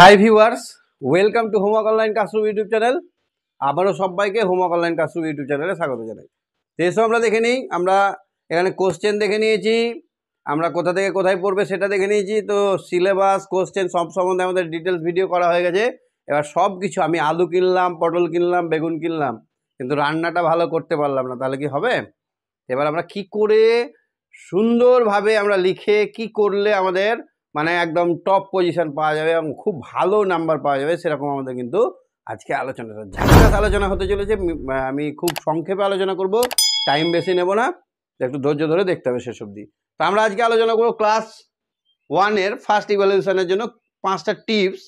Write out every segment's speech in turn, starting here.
high viewers welcome to homework online classroom YouTube channel আবারও সবাইকে homework online classroom YouTube চ্যানেলে স্বাগত জানাই তো এসব আমরা দেখে নিই আমরা এখানে কোশ্চেন দেখে নিয়েছি আমরা কোথা থেকে কোথায় পড়বে সেটা দেখে নিয়েছি তো সিলেবাস কোশ্চেন সব সম্বন্ধে আমাদের ডিটেলস ভিডিও করা হয়ে গেছে এবার সব কিছু আমি আলু কিনলাম পটল কিনলাম বেগুন কিনলাম কিন্তু রান্নাটা ভালো করতে পারলাম না তাহলে কি হবে এবার আমরা কি করে সুন্দরভাবে আমরা লিখে কি করলে আমাদের মানে একদম টপ পজিশন পাওয়া যাবে এবং খুব ভালো নাম্বার পাওয়া যাবে সেরকম আমাদের কিন্তু আজকে আলোচনাটা ঝাঁকাস আলোচনা হতে চলেছে আমি খুব সংক্ষেপে আলোচনা করব টাইম বেশি নেব না একটু ধৈর্য ধরে দেখতে হবে সেসব দিয়ে তো আমরা আজকে আলোচনা করবো ক্লাস ওয়ানের ফার্স্ট ইভ্যালুয়েশনের জন্য পাঁচটা টিপস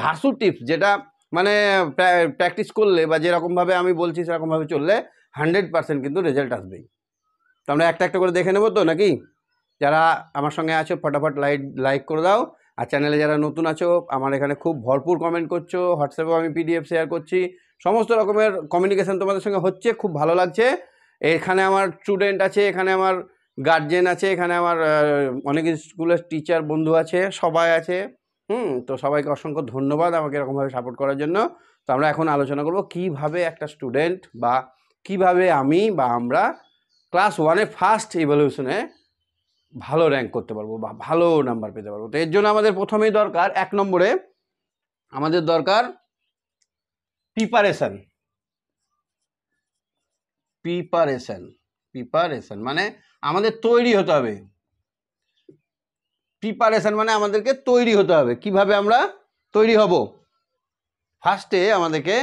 ধাসু টিপস যেটা মানে প্র্যাকটিস করলে বা যেরকমভাবে আমি বলছি সেরকমভাবে চললে হান্ড্রেড পার্সেন্ট কিন্তু রেজাল্ট আসবেই তো আমরা একটা একটা করে দেখে নেবো তো নাকি যারা আমার সঙ্গে আছো ফটাফট লাইক লাইক করে দাও আর চ্যানেলে যারা নতুন আছো আমার এখানে খুব ভরপুর কমেন্ট করছো হোয়াটসঅ্যাপেও আমি পিডিএফ শেয়ার করছি সমস্ত রকমের কমিউনিকেশান তোমাদের সঙ্গে হচ্ছে খুব ভালো লাগছে এখানে আমার স্টুডেন্ট আছে এখানে আমার গার্জেন আছে এখানে আমার অনেক স্কুলের টিচার বন্ধু আছে সবাই আছে হুম তো সবাইকে অসংখ্য ধন্যবাদ আমাকে এরকমভাবে সাপোর্ট করার জন্য তো আমরা এখন আলোচনা করব কিভাবে একটা স্টুডেন্ট বা কিভাবে আমি বা আমরা ক্লাস ওয়ানে ফার্স্ট ইভলিউশনে ভালো র্যাঙ্ক করতে পারবো বা ভালো নাম্বার পেতে পারবো তো এর জন্য আমাদের প্রথমেই দরকার এক নম্বরে আমাদের দরকার প্রিপারেশন প্রিপারেশন প্রিপারেশন মানে আমাদের তৈরি হতে হবে প্রিপারেশন মানে আমাদেরকে তৈরি হতে হবে কিভাবে আমরা তৈরি হব ফার্স্টে আমাদেরকে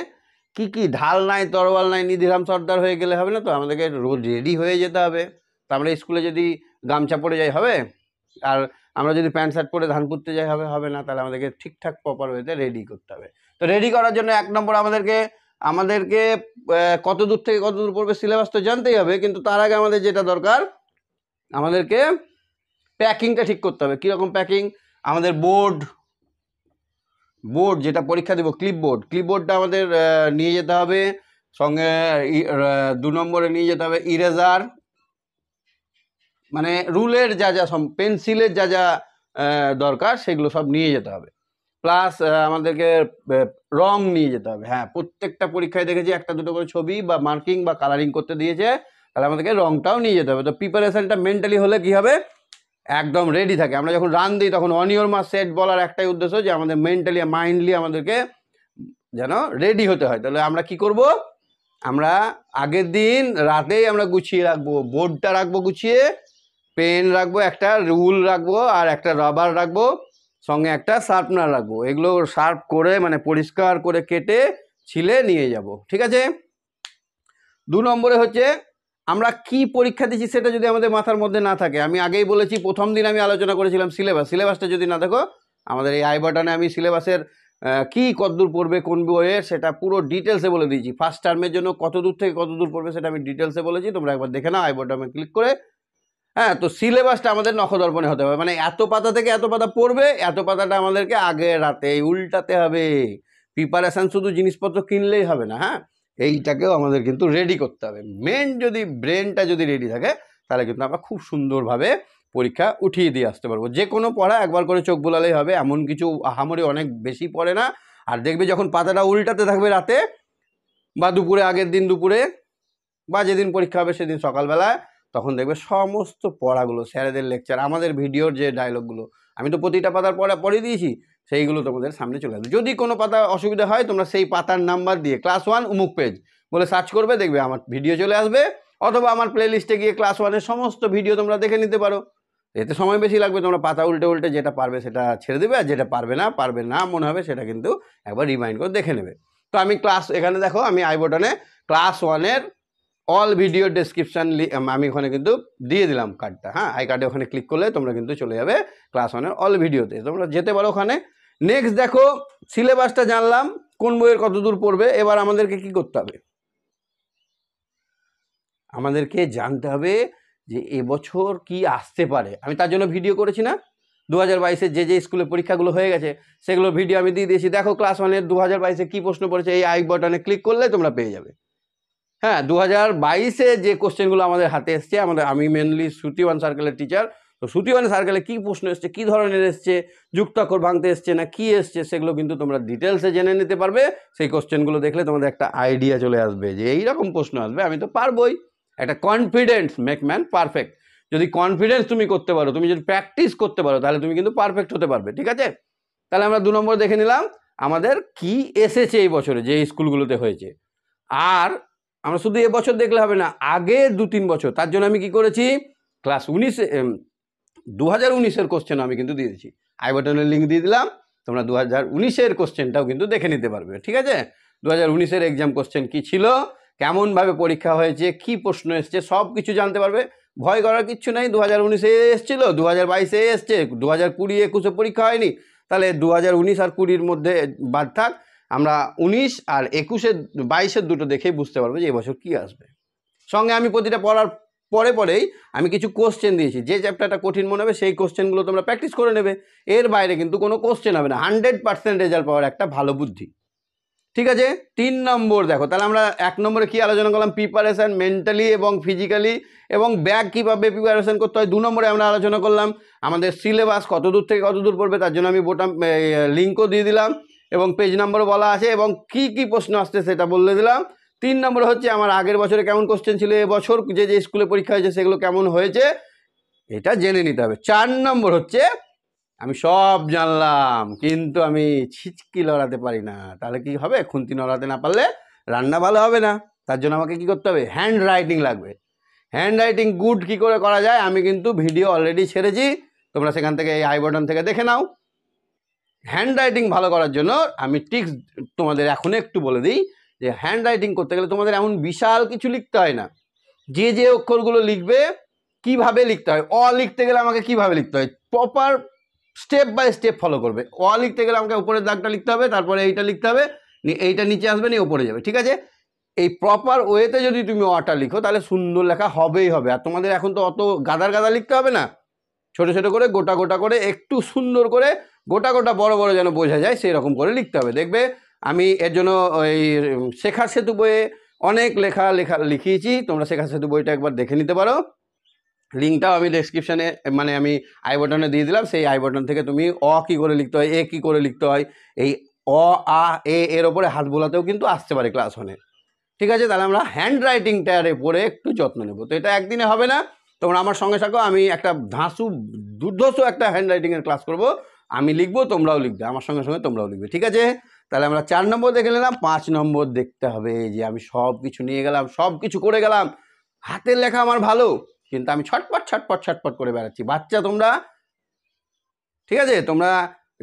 কি কি ঢাল নাই তরোয়াল নাই নিধিরাম সর্দার হয়ে গেলে হবে না তো আমাদেরকে রোজ রেডি হয়ে যেতে হবে তো আমরা স্কুলে যদি গামছা পরে যাই হবে আর আমরা যদি প্যান্ট শার্ট পরে ধান করতে যাই হবে হবে না তাহলে আমাদেরকে ঠিকঠাক প্রপার ওয়েতে রেডি করতে হবে তো রেডি করার জন্য এক নম্বর আমাদেরকে আমাদেরকে কত দূর থেকে কত দূর পড়বে সিলেবাস তো জানতেই হবে কিন্তু তার আগে আমাদের যেটা দরকার আমাদেরকে প্যাকিংটা ঠিক করতে হবে কীরকম প্যাকিং আমাদের বোর্ড বোর্ড যেটা পরীক্ষা দেবো ক্লিপবোর্ড ক্লিপবোর্ডটা আমাদের নিয়ে যেতে হবে সঙ্গে দু নম্বরে নিয়ে যেতে হবে ইরেজার মানে রুলের যা যা সব পেন্সিলের যা যা দরকার সেগুলো সব নিয়ে যেতে হবে প্লাস আমাদেরকে রং নিয়ে যেতে হবে হ্যাঁ প্রত্যেকটা পরীক্ষায় দেখেছি একটা দুটো করে ছবি বা মার্কিং বা কালারিং করতে দিয়েছে তাহলে আমাদেরকে রংটাও নিয়ে যেতে হবে তো প্রিপারেশানটা মেন্টালি হলে কি হবে একদম রেডি থাকে আমরা যখন রান দিই তখন অনিয়র মা সেট বলার একটাই উদ্দেশ্য যে আমাদের মেন্টালি মাইন্ডলি আমাদেরকে যেন রেডি হতে হয় তাহলে আমরা কি করব আমরা আগের দিন রাতেই আমরা গুছিয়ে রাখবো বোর্ডটা রাখবো গুছিয়ে পেন রাখবো একটা রুল রাখবো আর একটা রাবার রাখবো সঙ্গে একটা শার্পনার রাখবো এগুলো শার্প করে মানে পরিষ্কার করে কেটে ছিলে নিয়ে যাব ঠিক আছে দু নম্বরে হচ্ছে আমরা কি পরীক্ষা দিচ্ছি সেটা যদি আমাদের মাথার মধ্যে না থাকে আমি আগেই বলেছি প্রথম দিন আমি আলোচনা করেছিলাম সিলেবাস সিলেবাসটা যদি না দেখো আমাদের এই আই বাটনে আমি সিলেবাসের কী কতদূর পড়বে কোন বইয়ে সেটা পুরো ডিটেলসে বলে দিয়েছি ফার্স্ট টার্মের জন্য কত দূর থেকে কত দূর পড়বে সেটা আমি ডিটেলসে বলেছি তোমরা একবার দেখে নাও আই বাটনে ক্লিক করে হ্যাঁ তো সিলেবাসটা আমাদের নখদর্পণে হতে হবে মানে এত পাতা থেকে এত পাতা পড়বে এত পাতাটা আমাদেরকে আগে রাতে উল্টাতে হবে প্রিপারেশান শুধু জিনিসপত্র কিনলেই হবে না হ্যাঁ এইটাকেও আমাদের কিন্তু রেডি করতে হবে মেন যদি ব্রেনটা যদি রেডি থাকে তাহলে কিন্তু আমরা খুব সুন্দরভাবে পরীক্ষা উঠিয়ে দিয়ে আসতে পারবো যে কোনো পড়া একবার করে চোখ বোলালেই হবে এমন কিছু আহামরি অনেক বেশি পড়ে না আর দেখবে যখন পাতাটা উল্টাতে থাকবে রাতে বা দুপুরে আগের দিন দুপুরে বা যেদিন পরীক্ষা হবে সেদিন সকালবেলায় তখন দেখবে সমস্ত পড়াগুলো স্যারেদের লেকচার আমাদের ভিডিওর যে ডায়লগগুলো আমি তো প্রতিটা পাতার পড়া পড়িয়ে দিয়েছি সেইগুলো তোমাদের সামনে চলে আসবে যদি কোনো পাতা অসুবিধা হয় তোমরা সেই পাতার নাম্বার দিয়ে ক্লাস ওয়ান উমুক পেজ বলে সার্চ করবে দেখবে আমার ভিডিও চলে আসবে অথবা আমার প্লেলিস্টে গিয়ে ক্লাস ওয়ানের সমস্ত ভিডিও তোমরা দেখে নিতে পারো এতে সময় বেশি লাগবে তোমরা পাতা উল্টে উল্টে যেটা পারবে সেটা ছেড়ে দেবে আর যেটা পারবে না পারবে না মনে হবে সেটা কিন্তু একবার রিমাইন্ড করে দেখে নেবে তো আমি ক্লাস এখানে দেখো আমি আই বটনে ক্লাস ওয়ানের অল ভিডিও ডেসক্রিপশান আমি ওখানে কিন্তু দিয়ে দিলাম কার্ডটা হ্যাঁ আই কার্ডে ওখানে ক্লিক করলে তোমরা কিন্তু চলে যাবে ক্লাস ওয়ানের অল ভিডিওতে তোমরা যেতে পারো ওখানে নেক্সট দেখো সিলেবাসটা জানলাম কোন বইয়ের কত দূর পড়বে এবার আমাদেরকে কি করতে হবে আমাদেরকে জানতে হবে যে এবছর কি আসতে পারে আমি তার জন্য ভিডিও করেছি না দু হাজার বাইশে যে যে স্কুলে পরীক্ষাগুলো হয়ে গেছে সেগুলো ভিডিও আমি দিয়ে দিয়েছি দেখো ক্লাস ওয়ানের দু হাজার বাইশে কী প্রশ্ন পড়েছে এই আই বটনে ক্লিক করলে তোমরা পেয়ে যাবে হ্যাঁ দু হাজার বাইশে যে কোশ্চেনগুলো আমাদের হাতে এসছে আমাদের আমি মেনলি সুতিওয়ান সার্কেলের টিচার তো সুতিওয়ান সার্কেলে কী প্রশ্ন এসছে কী ধরনের এসছে যুক্তাক্ষর ভাঙতে এসছে না কী এসছে সেগুলো কিন্তু তোমরা ডিটেলসে জেনে নিতে পারবে সেই কোশ্চেনগুলো দেখলে তোমাদের একটা আইডিয়া চলে আসবে যে এইরকম প্রশ্ন আসবে আমি তো পারবই একটা কনফিডেন্স মেক ম্যান পারফেক্ট যদি কনফিডেন্স তুমি করতে পারো তুমি যদি প্র্যাকটিস করতে পারো তাহলে তুমি কিন্তু পারফেক্ট হতে পারবে ঠিক আছে তাহলে আমরা দু নম্বর দেখে নিলাম আমাদের কি এসেছে এই বছরে যে স্কুলগুলোতে হয়েছে আর আমরা শুধু এবছর দেখলে হবে না আগে দু তিন বছর তার জন্য আমি কি করেছি ক্লাস উনিশ দু হাজার উনিশের কোশ্চেন আমি কিন্তু দিয়ে দিচ্ছি আই বটনের লিঙ্ক দিয়ে দিলাম তোমরা দু হাজার উনিশের কোশ্চেনটাও কিন্তু দেখে নিতে পারবে ঠিক আছে দু হাজার উনিশের এক্সাম কোশ্চেন কী ছিল কেমনভাবে পরীক্ষা হয়েছে কি প্রশ্ন এসছে সব কিছু জানতে পারবে ভয় করার কিচ্ছু নেই দু হাজার উনিশে এসেছিলো দু হাজার বাইশে এসছে দু হাজার কুড়ি একুশে পরীক্ষা হয়নি তাহলে দু হাজার উনিশ আর কুড়ির মধ্যে বাদ থাক আমরা ১৯ আর একুশের বাইশের দুটো দেখেই বুঝতে পারবো যে এবছর কি আসবে সঙ্গে আমি প্রতিটা পড়ার পরে পরেই আমি কিছু কোশ্চেন দিয়েছি যে চ্যাপ্টারটা কঠিন মনে হবে সেই কোশ্চেনগুলো তোমরা প্র্যাকটিস করে নেবে এর বাইরে কিন্তু কোনো কোশ্চেন হবে না হান্ড্রেড পার্সেন্ট রেজাল্ট পাওয়ার একটা ভালো বুদ্ধি ঠিক আছে তিন নম্বর দেখো তাহলে আমরা এক নম্বরে কী আলোচনা করলাম প্রিপারেশান মেন্টালি এবং ফিজিক্যালি এবং ব্যাগ কীভাবে প্রিপারেশান করতে হয় দু নম্বরে আমরা আলোচনা করলাম আমাদের সিলেবাস কত দূর থেকে কত দূর পড়বে তার জন্য আমি বোটাম লিঙ্কও দিয়ে দিলাম এবং পেজ নাম্বারও বলা আছে এবং কি কি প্রশ্ন আসছে সেটা বলে দিলাম তিন নম্বর হচ্ছে আমার আগের বছরে কেমন কোশ্চেন ছিল এবছর যে যে স্কুলে পরীক্ষা হয়েছে সেগুলো কেমন হয়েছে এটা জেনে নিতে হবে চার নম্বর হচ্ছে আমি সব জানলাম কিন্তু আমি ছিচকি লড়াতে পারি না তাহলে কি হবে খুন্তি নড়াতে না পারলে রান্না ভালো হবে না তার জন্য আমাকে কি করতে হবে হ্যান্ড রাইটিং লাগবে হ্যান্ড রাইটিং গুড কী করে করা যায় আমি কিন্তু ভিডিও অলরেডি ছেড়েছি তোমরা সেখান থেকে এই আই বটন থেকে দেখে নাও হ্যান্ড রাইটিং ভালো করার জন্য আমি টিক্স তোমাদের এখন একটু বলে দিই যে হ্যান্ড রাইটিং করতে গেলে তোমাদের এমন বিশাল কিছু লিখতে হয় না যে যে অক্ষরগুলো লিখবে কিভাবে লিখতে হয় অ লিখতে গেলে আমাকে কিভাবে লিখতে হয় proper step by step follow করবে অ লিখতে গেলে আমাকে উপরের দাগটা লিখতে হবে তারপরে এইটা লিখতে হবে এইটা নিচে আসবে নিয়ে ওপরে যাবে ঠিক আছে এই প্রপার ওয়েতে যদি তুমি অটা লিখো তাহলে সুন্দর লেখা হবেই হবে আর তোমাদের এখন তো অত গাদার গাদা লিখতে হবে না ছোট ছোট করে গোটা গোটা করে একটু সুন্দর করে গোটা গোটা বড় বড় যেন বোঝা যায় সেই রকম করে লিখতে হবে দেখবে আমি এর জন্য ওই শেখার সেতু বইয়ে অনেক লেখা লেখা লিখিয়েছি তোমরা শেখার সেতু বইটা একবার দেখে নিতে পারো লিঙ্কটাও আমি ডেসক্রিপশানে মানে আমি আই বটনে দিয়ে দিলাম সেই আই বটন থেকে তুমি অ কী করে লিখতে হয় এ কী করে লিখতে হয় এই অ আ এ এর ওপরে হাত বোলাতেও কিন্তু আসতে পারে ক্লাস ওনে ঠিক আছে তাহলে আমরা হ্যান্ড রাইটিংটার উপরে একটু যত্ন নেব তো এটা একদিনে হবে না তোমরা আমার সঙ্গে থাকো আমি একটা ধাঁসু দুর্ধস্য একটা হ্যান্ড রাইটিংয়ের ক্লাস করবো আমি লিখবো তোমরাও লিখবে আমার সঙ্গে সঙ্গে তোমরাও লিখবে ঠিক আছে তাহলে আমরা চার নম্বর দেখে নিলাম পাঁচ নম্বর দেখতে হবে যে আমি সব কিছু নিয়ে গেলাম সব কিছু করে গেলাম হাতের লেখা আমার ভালো কিন্তু আমি ছটপট ছটপট ছটপট করে বেড়াচ্ছি বাচ্চা তোমরা ঠিক আছে তোমরা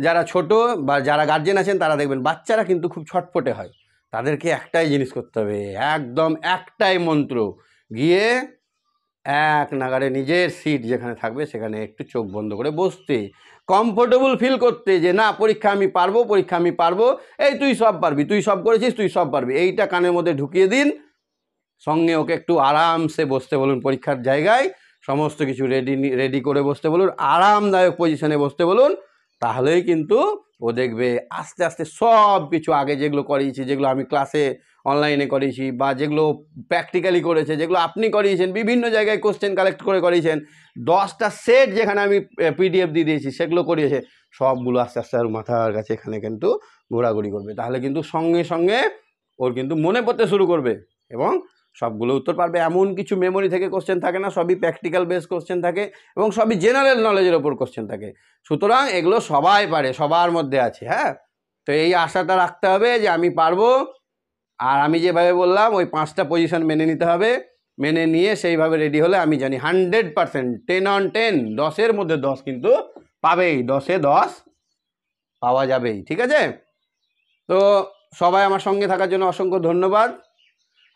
যারা ছোট বা যারা গার্জেন আছেন তারা দেখবেন বাচ্চারা কিন্তু খুব ছটপটে হয় তাদেরকে একটাই জিনিস করতে হবে একদম একটাই মন্ত্র গিয়ে এক নাগারে নিজের সিট যেখানে থাকবে সেখানে একটু চোখ বন্ধ করে বসতে কমফোর্টেবল ফিল করতে যে না পরীক্ষা আমি পারবো পরীক্ষা আমি পারবো এই তুই সব পারবি তুই সব করেছিস তুই সব পারবি এইটা কানের মধ্যে ঢুকিয়ে দিন সঙ্গে ওকে একটু আরামসে বসতে বলুন পরীক্ষার জায়গায় সমস্ত কিছু রেডি রেডি করে বসতে বলুন আরামদায়ক পজিশনে বসতে বলুন তাহলেই কিন্তু ও দেখবে আস্তে আস্তে সব কিছু আগে যেগুলো করিয়েছি যেগুলো আমি ক্লাসে অনলাইনে করিয়েছি বা যেগুলো প্র্যাকটিক্যালি করেছে যেগুলো আপনি করিয়েছেন বিভিন্ন জায়গায় কোশ্চেন কালেক্ট করে করিয়েছেন দশটা সেট যেখানে আমি পিডিএফ দিয়ে দিয়েছি সেগুলো করিয়েছে সবগুলো আস্তে আস্তে আর মাথার কাছে এখানে কিন্তু ঘোরাঘুরি করবে তাহলে কিন্তু সঙ্গে সঙ্গে ওর কিন্তু মনে পড়তে শুরু করবে এবং সবগুলো উত্তর পারবে এমন কিছু মেমোরি থেকে কোশ্চেন থাকে না সবই প্র্যাকটিক্যাল বেস কোশ্চেন থাকে এবং সবই জেনারেল নলেজের ওপর কোশ্চেন থাকে সুতরাং এগুলো সবাই পারে সবার মধ্যে আছে হ্যাঁ তো এই আশাটা রাখতে হবে যে আমি পারবো আর আমি যেভাবে বললাম ওই পাঁচটা পজিশন মেনে নিতে হবে মেনে নিয়ে সেইভাবে রেডি হলে আমি জানি hundred percent ten on ten দশের মধ্যে দশ কিন্তু পাবেই দশে দশ পাওয়া যাবেই ঠিক আছে তো সবাই আমার সঙ্গে থাকার জন্য অসংখ্য ধন্যবাদ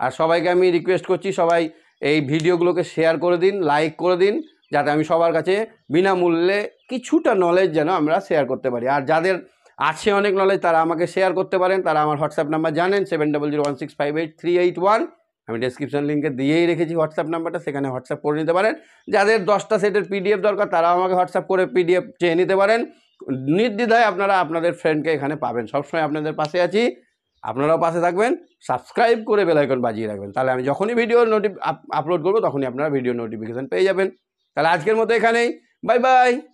আর সবাইকে আমি রিকোয়েস্ট করছি সবাই এই ভিডিওগুলোকে শেয়ার করে দিন লাইক করে দিন যাতে আমি সবার কাছে বিনামূল্যে কিছুটা নলেজ যেন আমরা শেয়ার করতে পারি আর যাদের আছে অনেক নলেজ তারা আমাকে শেয়ার করতে পারেন তারা আমার হোয়াটসঅ্যাপ নাম্বার জানেন seven double zero one six five eight three eight one আমি ডেসক্রিপশন লিঙ্কে দিয়েই রেখেছি হোয়াটসঅ্যাপ নাম্বারটা সেখানে হোয়াটসঅ্যাপ করে নিতে পারেন যাদের দশটা সেটের পিডিএফ দরকার তারাও আমাকে হোয়াটসঅ্যাপ করে পিডিএফ চেয়ে নিতে পারেন নির্দ্বিধায় আপনারা আপনাদের ফ্রেন্ডকে এখানে পাবেন সবসময় আপনাদের পাশে আছি আপনারাও পাশে থাকবেন সাবস্ক্রাইব করে বেলাইকন বাজিয়ে রাখবেন তাহলে আমি যখনই ভিডিও নোটি আপলোড করবো তখনই আপনারা ভিডিও নোটিফিকেশান পেয়ে যাবেন তাহলে আজকের মতো এখানেই বাই বাই